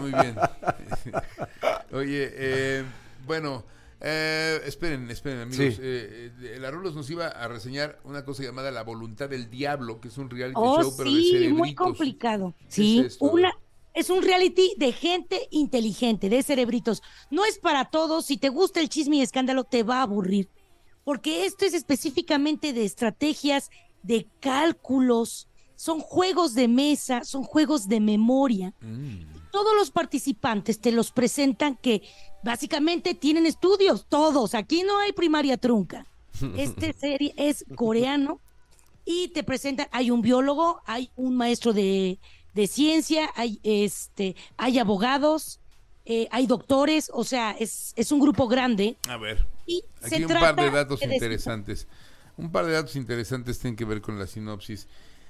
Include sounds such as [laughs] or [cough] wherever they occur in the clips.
muy bien. [laughs] Oye, eh, bueno, eh, esperen, esperen, amigos. el eh, nos iba a reseñar una cosa llamada La Voluntad del Diablo, que es un reality oh, show, pero sí, muy complicado. Sí, es una. Es un reality de gente inteligente, de cerebritos. No es para todos. Si te gusta el chisme y escándalo, te va a aburrir. Porque esto es específicamente de estrategias, de cálculos. Son juegos de mesa, son juegos de memoria. Mm todos los participantes te los presentan que básicamente tienen estudios, todos. Aquí no hay primaria trunca. [laughs] Este serie es coreano y te presentan, hay un biólogo, hay un maestro de, ciencia, hay, este, hay abogados, eh, hay doctores, o sea, es, es, un grupo grande. A ver, y aquí un par de datos interesantes. Un par de datos interesantes tienen que ver con la sinopsis.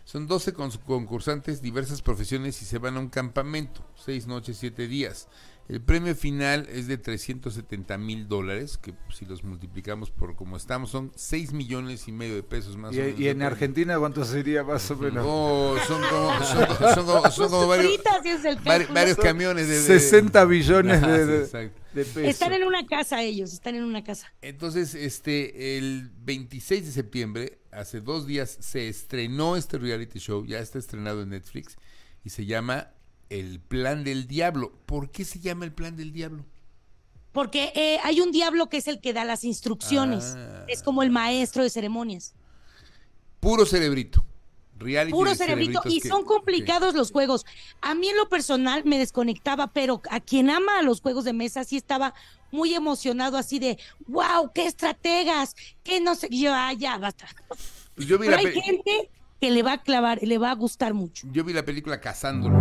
Son 12 concursantes, diversas profesiones y se van a un campamento, seis noches, siete días. El premio final es de 370 mil dólares, que si los multiplicamos por como estamos, son 6 millones y medio de pesos más o menos. ¿Y en Argentina cuánto sería más o menos? No, son como, son, varios, camiones. De, 60 billones de, de están en una casa ellos, están en una casa. Entonces, este, el 26 de septiembre, hace dos días, se estrenó este reality show, ya está estrenado en Netflix, y se llama El Plan del Diablo. ¿Por qué se llama El Plan del Diablo? Porque eh, hay un diablo que es el que da las instrucciones. Ah. Es como el maestro de ceremonias. Puro cerebrito puro cerebrito, y son complicados los juegos. A mí en lo personal me desconectaba, pero a quien ama los juegos de mesa sí estaba muy emocionado así de, wow, qué estrategas, qué no sé, yo, ya, basta. Pues pero hay gente que le va a clavar, le va a gustar mucho. Yo vi la película Cazándolo.